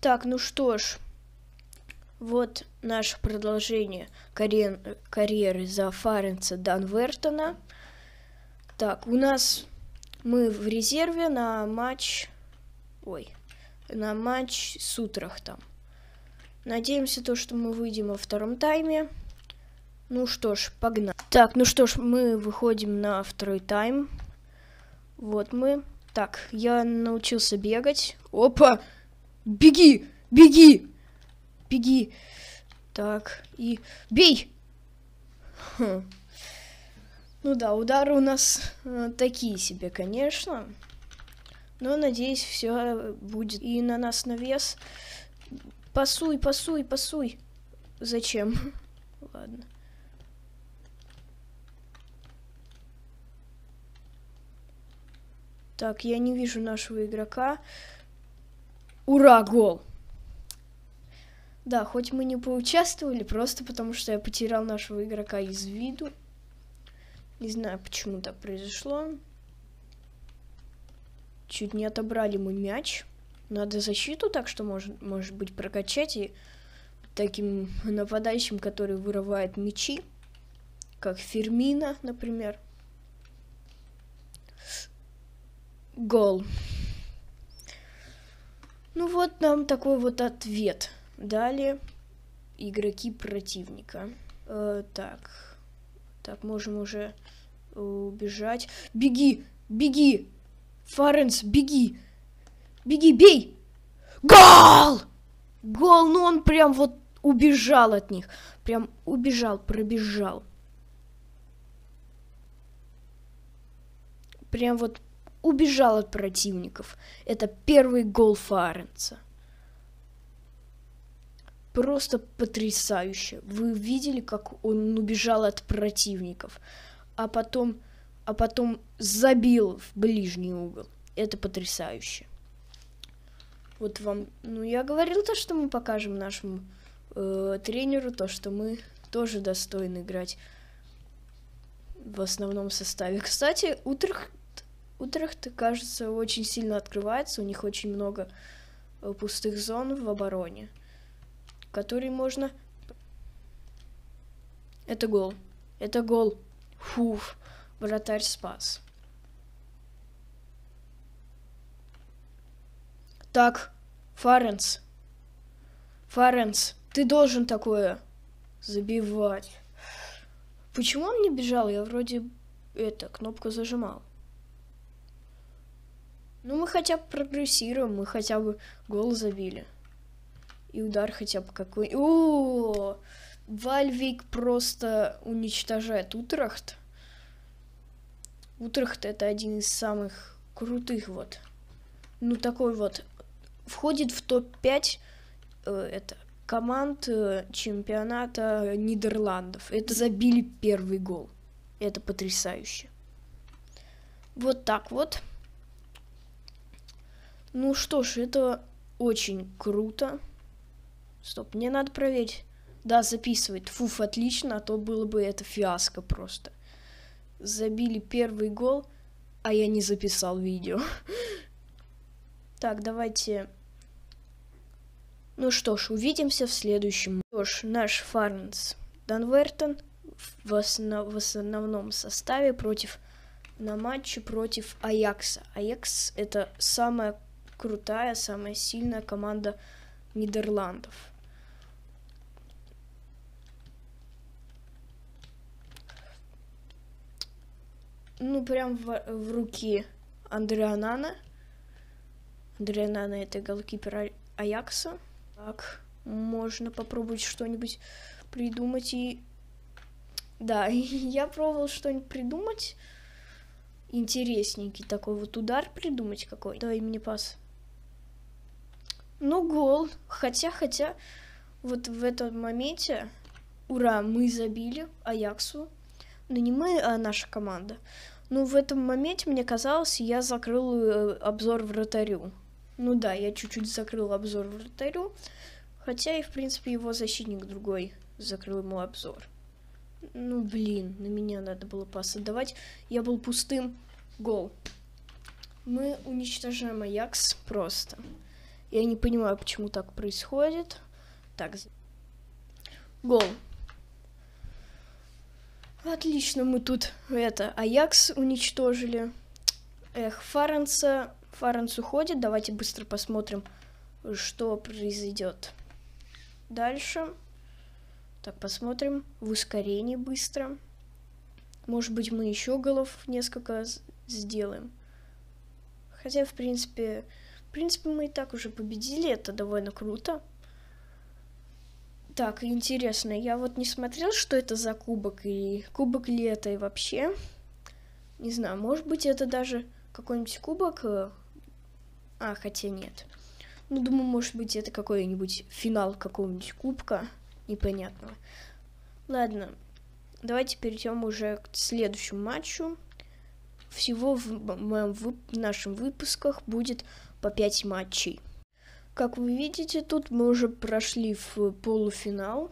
Так, ну что ж, вот наше продолжение карьер, карьеры за Фаренца Данвертона. Так, у нас мы в резерве на матч... Ой, на матч с утрах там. Надеемся, то, что мы выйдем во втором тайме. Ну что ж, погнали. Так, ну что ж, мы выходим на второй тайм. Вот мы. Так, я научился бегать. Опа! Беги! Беги! Беги! Так, и бей! Хм. Ну да, удары у нас э, такие себе, конечно. Но надеюсь, все будет и на нас навес. Пасуй, пасуй, пасуй. Зачем? Ладно. Так, я не вижу нашего игрока. Ура, гол! Да, хоть мы не поучаствовали, просто потому что я потерял нашего игрока из виду. Не знаю, почему так произошло. Чуть не отобрали мы мяч. Надо защиту так что, может, может быть, прокачать и таким нападающим, который вырывает мячи, как Фермина, например. Гол. Ну вот нам такой вот ответ. Далее игроки противника. Э, так. Так, можем уже э, убежать. Беги! Беги! Фаренс, беги! Беги, бей! Гол! Гол, ну он прям вот убежал от них. Прям убежал, пробежал. Прям вот убежал от противников. Это первый гол Фаренца. Просто потрясающе. Вы видели, как он убежал от противников, а потом, а потом забил в ближний угол. Это потрясающе. Вот вам, ну я говорил то, что мы покажем нашему э, тренеру, то, что мы тоже достойны играть в основном составе. Кстати, Утрах Утрехт, кажется, очень сильно открывается, у них очень много э, пустых зон в обороне, которые можно... Это гол. Это гол. Фуф, вратарь спас. Так, Фаренс. Фаренс, ты должен такое забивать. Почему он не бежал? Я вроде э, это, кнопку зажимал. Ну, мы хотя бы прогрессируем, мы хотя бы гол забили. И удар хотя бы какой. О, Вальвик просто уничтожает Утрахт. Утрахт это один из самых крутых вот. Ну такой вот. Входит в топ-5 э, это команд э, чемпионата Нидерландов. Это забили первый гол. Это потрясающе. Вот так вот. Ну что ж, это очень круто. Стоп, мне надо проверить. Да, записывает. Фуф, отлично, а то было бы это фиаско просто. Забили первый гол, а я не записал видео. Так, давайте... Ну что ж, увидимся в следующем. Что ж, наш Фарнс Данвертон в, основ... в основном составе против на матче против Аякса. Аякс это самая крутая, самая сильная команда Нидерландов. Ну, прям в, в руки Андреа Нана это голкипер а-, Аякса. Так, можно попробовать что-нибудь придумать и... Да, я пробовал что-нибудь придумать. Интересненький такой вот удар придумать какой. Дай мне пас. Ну, гол. Хотя, хотя, вот в этом моменте, ура, мы забили Аяксу. Но не мы, а наша команда. Ну, в этом моменте, мне казалось, я закрыл э, обзор вратарю. Ну да, я чуть-чуть закрыл обзор вратарю. Хотя и, в принципе, его защитник другой закрыл ему обзор. Ну, блин, на меня надо было пас отдавать. Я был пустым. Гол. Мы уничтожаем Аякс просто. Я не понимаю, почему так происходит. Так. Гол. Отлично, мы тут это, Аякс уничтожили. Эх, Фаренса. Фаренс уходит. Давайте быстро посмотрим, что произойдет. Дальше. Так, посмотрим. В ускорении быстро. Может быть, мы еще голов несколько сделаем. Хотя, в принципе, в принципе, мы и так уже победили, это довольно круто. Так, интересно, я вот не смотрел, что это за кубок, и кубок ли это, и вообще. Не знаю, может быть, это даже какой-нибудь кубок... Э, а, хотя нет. Ну, думаю, может быть, это какой-нибудь финал какого-нибудь кубка непонятного. Ладно, давайте перейдем уже к следующему матчу. Всего в, в, в нашем выпусках будет по 5 матчей. Как вы видите, тут мы уже прошли в полуфинал.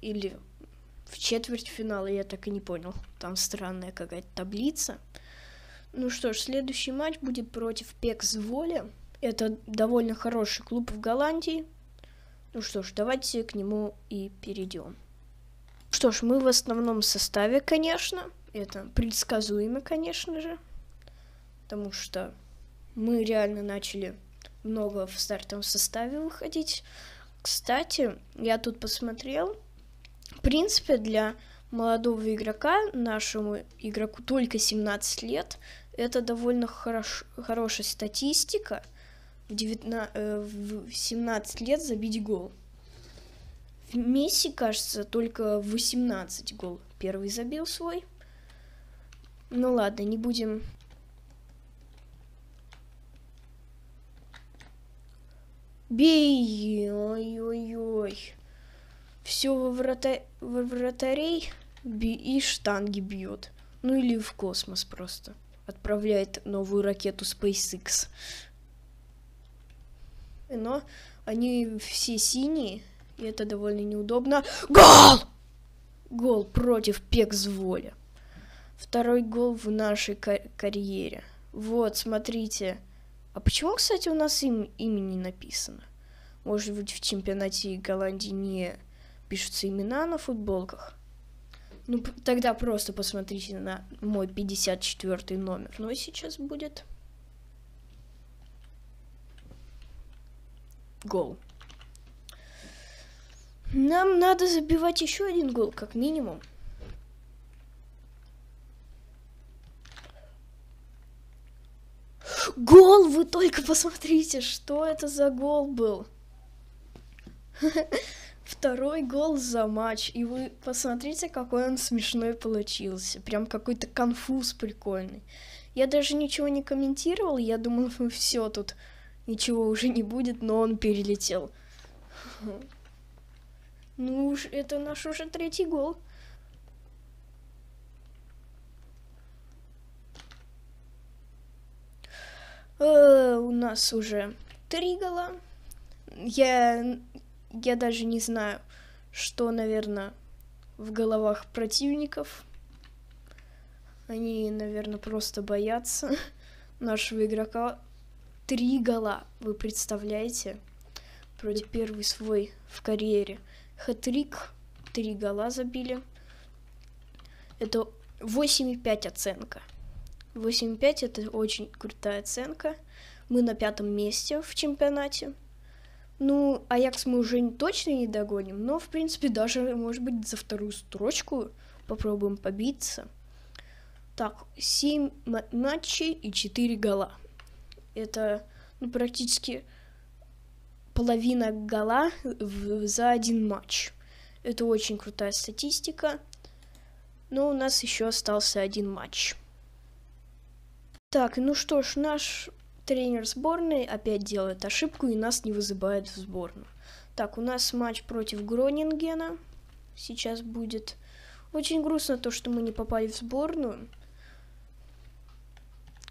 Или в четвертьфинал, я так и не понял. Там странная какая-то таблица. Ну что ж, следующий матч будет против Пекс Воля. Это довольно хороший клуб в Голландии. Ну что ж, давайте к нему и перейдем. Что ж, мы в основном составе, конечно. Это предсказуемо, конечно же потому что мы реально начали много в стартовом составе выходить. Кстати, я тут посмотрел, в принципе, для молодого игрока, нашему игроку только 17 лет, это довольно хорош, хорошая статистика в, 19, э, в 17 лет забить гол. В Месси, кажется, только в 18 гол первый забил свой. Ну ладно, не будем Бей! Ой-ой-ой. Все во, врата... во вратарей би... и штанги бьет. Ну или в космос просто. Отправляет новую ракету SpaceX. Но они все синие, и это довольно неудобно. Гол! Гол против Пекзволя. Второй гол в нашей кар карьере. Вот, смотрите. А почему, кстати, у нас им, имя написано? Может быть, в чемпионате Голландии не пишутся имена на футболках? Ну, тогда просто посмотрите на мой 54 номер. Ну, и сейчас будет... Гол. Нам надо забивать еще один гол, как минимум. Гол! Вы только посмотрите, что это за гол был. Второй гол за матч. И вы посмотрите, какой он смешной получился. Прям какой-то конфуз прикольный. Я даже ничего не комментировал. Я думал, ну все тут. Ничего уже не будет, но он перелетел. Ну уж, это наш уже третий гол. Э, у нас уже три гола. Я, я даже не знаю, что, наверное, в головах противников. Они, наверное, просто боятся нашего игрока. Три гола, вы представляете? Против первый свой в карьере. Хэтрик, три гола забили. Это 8,5 оценка. 8,5 это очень крутая оценка. Мы на пятом месте в чемпионате. Ну, Аякс мы уже точно не догоним, но, в принципе, даже, может быть, за вторую строчку попробуем побиться. Так, 7 матчей и 4 гола. Это ну, практически половина гола в, за один матч. Это очень крутая статистика. Но у нас еще остался один матч. Так, ну что ж, наш тренер сборной опять делает ошибку и нас не вызывает в сборную. Так, у нас матч против Гронингена сейчас будет. Очень грустно то, что мы не попали в сборную.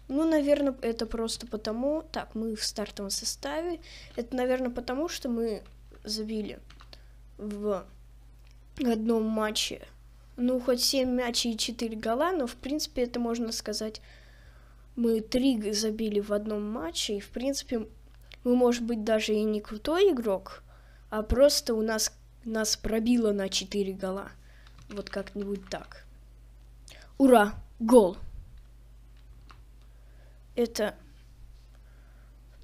Ну, наверное, это просто потому... Так, мы в стартовом составе. Это, наверное, потому, что мы забили в одном матче. Ну, хоть 7 мячей и 4 гола, но, в принципе, это можно сказать мы три забили в одном матче, и, в принципе, мы, может быть, даже и не крутой игрок, а просто у нас нас пробило на четыре гола. Вот как-нибудь так. Ура! Гол! Это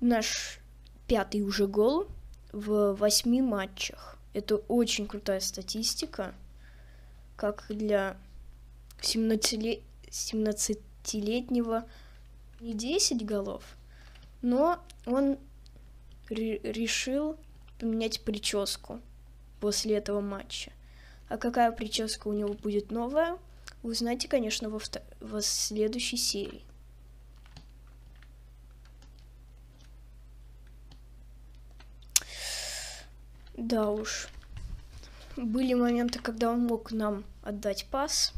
наш пятый уже гол в восьми матчах. Это очень крутая статистика, как для 17-летнего 17 не 10 голов, но он решил поменять прическу после этого матча. А какая прическа у него будет новая, узнаете, конечно, во, во следующей серии. Да уж. Были моменты, когда он мог нам отдать пас,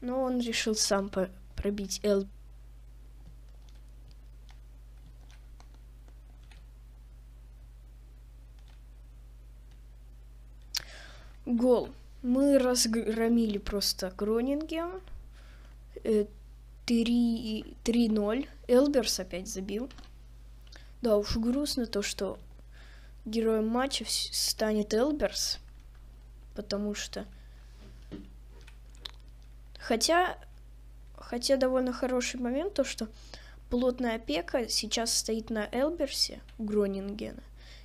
но он решил сам пробить Эл. Гол. Мы разгромили просто Гронингем. 3-0. Э, Элберс опять забил. Да, уж грустно то, что героем матча станет Элберс. Потому что... Хотя... Хотя довольно хороший момент то, что плотная опека сейчас стоит на Элберсе Гронингена.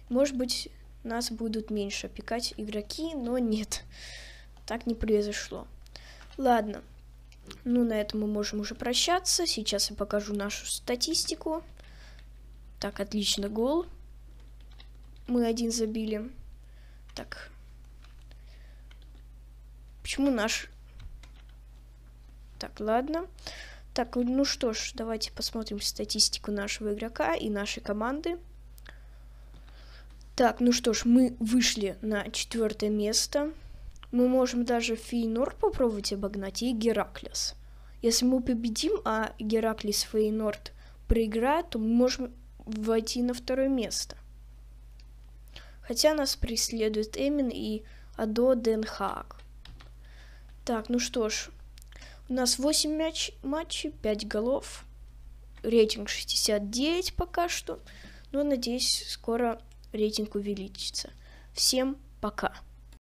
Может быть, нас будут меньше пикать игроки, но нет, так не произошло. Ладно, ну на этом мы можем уже прощаться. Сейчас я покажу нашу статистику. Так, отлично, гол. Мы один забили. Так. Почему наш... Так, ладно. Так, ну что ж, давайте посмотрим статистику нашего игрока и нашей команды. Так, ну что ж, мы вышли на четвертое место. Мы можем даже Фейнор попробовать обогнать и Гераклис. Если мы победим, а Гераклис Фейнорд проиграет, то мы можем войти на второе место. Хотя нас преследует Эмин и Адо Денхак. Так, ну что ж, у нас 8 мяч матчей, 5 голов. Рейтинг 69 пока что. Но надеюсь, скоро рейтинг увеличится. Всем пока!